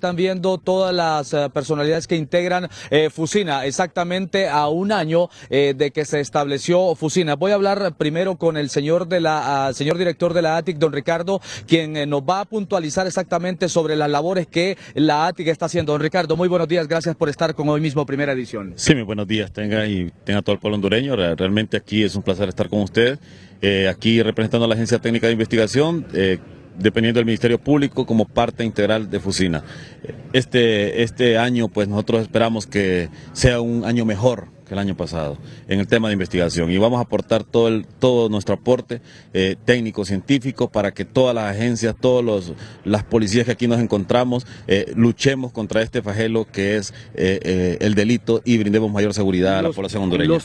están viendo todas las eh, personalidades que integran eh, Fusina, exactamente a un año eh, de que se estableció Fusina. Voy a hablar primero con el señor de la ah, señor director de la ATIC, don Ricardo, quien nos va a puntualizar exactamente sobre las labores que la ATIC está haciendo. Don Ricardo, muy buenos días, gracias por estar con hoy mismo primera edición. Sí, muy buenos días, tenga y tenga todo el pueblo hondureño. Realmente aquí es un placer estar con usted aquí representando a la Agencia Técnica de Investigación dependiendo del Ministerio Público como parte integral de Fusina. Este, este año pues nosotros esperamos que sea un año mejor que el año pasado en el tema de investigación y vamos a aportar todo, el, todo nuestro aporte eh, técnico, científico para que todas las agencias, todas las policías que aquí nos encontramos eh, luchemos contra este fajelo que es eh, eh, el delito y brindemos mayor seguridad a la población hondureña.